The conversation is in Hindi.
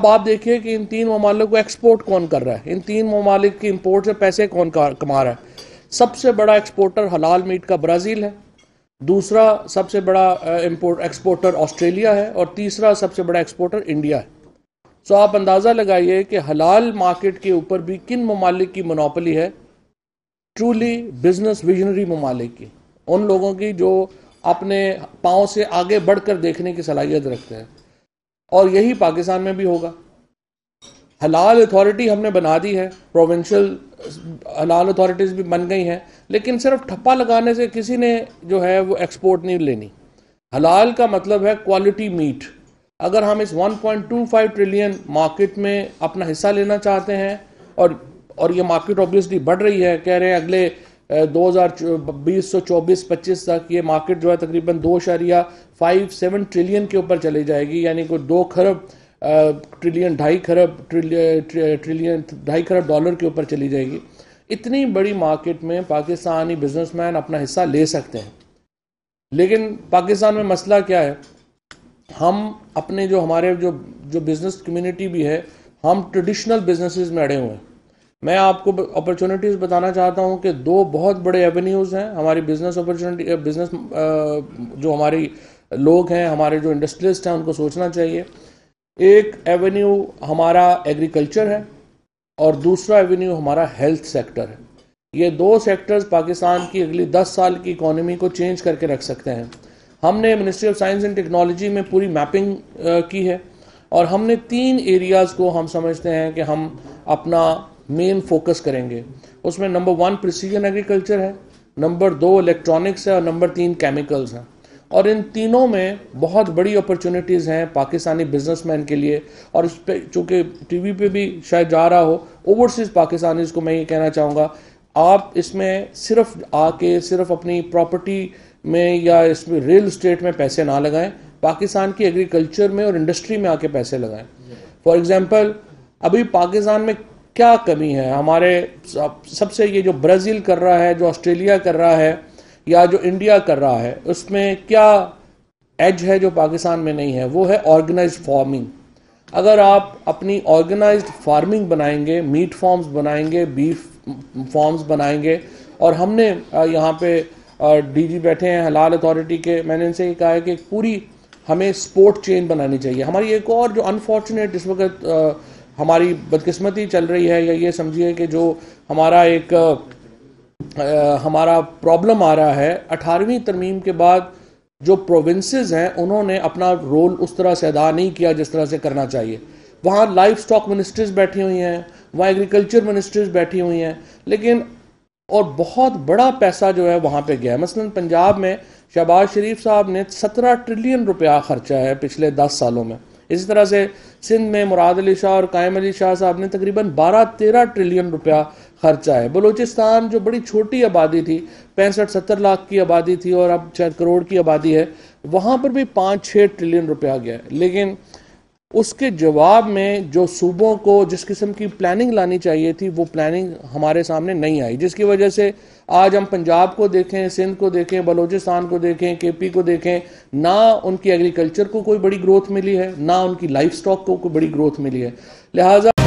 अब आप देखिए कि इन तीन ममालिक को एक्सपोर्ट कौन कर रहा है इन तीन ममालिक की इम्पोर्ट से पैसे कौन कमा रहा है सबसे बड़ा एक्सपोर्टर हलाल मीट का ब्राज़ील है दूसरा सबसे बड़ा इम्पोर्ट एक्सपोर्टर ऑस्ट्रेलिया है और तीसरा सबसे बड़ा एक्सपोर्टर इंडिया है सो तो आप अंदाज़ा लगाइए कि हलाल मार्केट के ऊपर भी किन ममालिक की मोनोपली है ट्रूली बिजनेस विजनरी ममालिक की उन लोगों की जो अपने पाँव से आगे बढ़कर देखने की सलाहियत रखते हैं और यही पाकिस्तान में भी होगा हलाल अथॉरिटी हमने बना दी है प्रोविंशियल हलाल अथॉरिटीज़ भी बन गई हैं लेकिन सिर्फ ठप्पा लगाने से किसी ने जो है वो एक्सपोर्ट नहीं लेनी हलाल का मतलब है क्वालिटी मीट अगर हम इस 1.25 ट्रिलियन मार्केट में अपना हिस्सा लेना चाहते हैं और और ये मार्केट ऑब्वियसली बढ़ रही है कह रहे हैं अगले दो हज़ार बीस सौ चौबीस पच्चीस तक ये मार्केट जो है तकरीबन दो शरिया फाइव सेवन ट्रिलियन के ऊपर चली जाएगी यानी कि दो खरब ट्रिलियन ढाई खरब ट्रिलियन ढाई खरब डॉलर के ऊपर चली जाएगी इतनी बड़ी मार्केट में पाकिस्तानी बिजनेसमैन अपना हिस्सा ले सकते हैं लेकिन पाकिस्तान में मसला क्या है हम अपने जो हमारे जो जो बिज़नेस कम्युनिटी भी है हम ट्रेडिशनल बिजनेसेस में अड़े हुए हैं मैं आपको अपॉर्चुनिटीज़ बताना चाहता हूँ कि दो बहुत बड़े एवेन्यूज़ हैं हमारी बिज़नेस अपॉर्चुनिटी बिज़नेस जो हमारी लोग हैं हमारे जो इंडस्ट्रियलिस्ट हैं उनको सोचना चाहिए एक एवेन्यू हमारा एग्रीकल्चर है और दूसरा एवेन्यू हमारा हेल्थ सेक्टर है ये दो सेक्टर्स पाकिस्तान की अगली दस साल की इकोनॉमी को चेंज करके रख सकते हैं हमने ministry of science and technology में पूरी मैपिंग की है और हमने तीन एरियाज़ को हम समझते हैं कि हम अपना मेन फोकस करेंगे उसमें नंबर वन प्रिसीजन एग्रीकल्चर है नंबर दो इलेक्ट्रॉनिक्स है और नंबर तीन केमिकल्स हैं और इन तीनों में बहुत बड़ी अपॉर्चुनिटीज़ हैं पाकिस्तानी बिजनेसमैन के लिए और इस पर चूँकि टी पे भी शायद जा रहा हो ओवरसीज़ पाकिस्तानीज़ को मैं ये कहना चाहूँगा आप इसमें सिर्फ आके सिर्फ अपनी प्रॉपर्टी में या इसमें रियल इस्टेट में पैसे ना लगाएं पाकिस्तान की एग्रीकल्चर में और इंडस्ट्री में आके पैसे लगाएं फॉर एग्ज़ाम्पल अभी पाकिस्तान में क्या कमी है हमारे सबसे ये जो ब्राज़ील कर रहा है जो ऑस्ट्रेलिया कर रहा है या जो इंडिया कर रहा है उसमें क्या एज है जो पाकिस्तान में नहीं है वो है ऑर्गेनाइज फार्मिंग अगर आप अपनी ऑर्गेनाइज फार्मिंग बनाएंगे मीट फार्म्स बनाएंगे बीफ फार्म्स बनाएंगे और हमने यहाँ पे डीजी बैठे हैं हलाल अथॉरिटी के मैंने इनसे ये कहा है कि पूरी हमें स्पोर्ट चेन बनानी चाहिए हमारी एक और जो अनफॉर्चुनेट इस वक्त हमारी बदकिस्मती चल रही है या ये समझिए कि जो हमारा एक आ, हमारा प्रॉब्लम आ रहा है अठारहवीं तरमीम के बाद जो प्रोविंसेस हैं उन्होंने अपना रोल उस तरह से अदा नहीं किया जिस तरह से करना चाहिए वहाँ लाइफ स्टॉक मिनिस्ट्रीज बैठी हुई हैं वहाँ एग्रीकल्चर मिनिस्ट्रीज बैठी हुई हैं लेकिन और बहुत बड़ा पैसा जो है वहाँ पे गया है मसलन पंजाब में शहबाज शरीफ साहब ने सत्रह ट्रिलियन रुपया खर्चा है पिछले दस सालों में इसी तरह से सिंध में मुराद अली शाह और कायम अली शाह साहब ने तकरीबन 12-13 ट्रिलियन रुपया खर्चा है बलूचिस्तान जो बड़ी छोटी आबादी थी पैंसठ सत्तर लाख की आबादी थी और अब छः करोड़ की आबादी है वहाँ पर भी पाँच छः ट्रिलियन रुपया गया है लेकिन उसके जवाब में जो सूबों को जिस किस्म की प्लानिंग लानी चाहिए थी वो प्लानिंग हमारे सामने नहीं आई जिसकी वजह से आज हम पंजाब को देखें सिंध को देखें बलोचिस्तान को देखें के पी को देखें ना उनकी एग्रीकल्चर को कोई बड़ी ग्रोथ मिली है ना उनकी लाइफ स्टॉक को कोई बड़ी ग्रोथ मिली है लिहाजा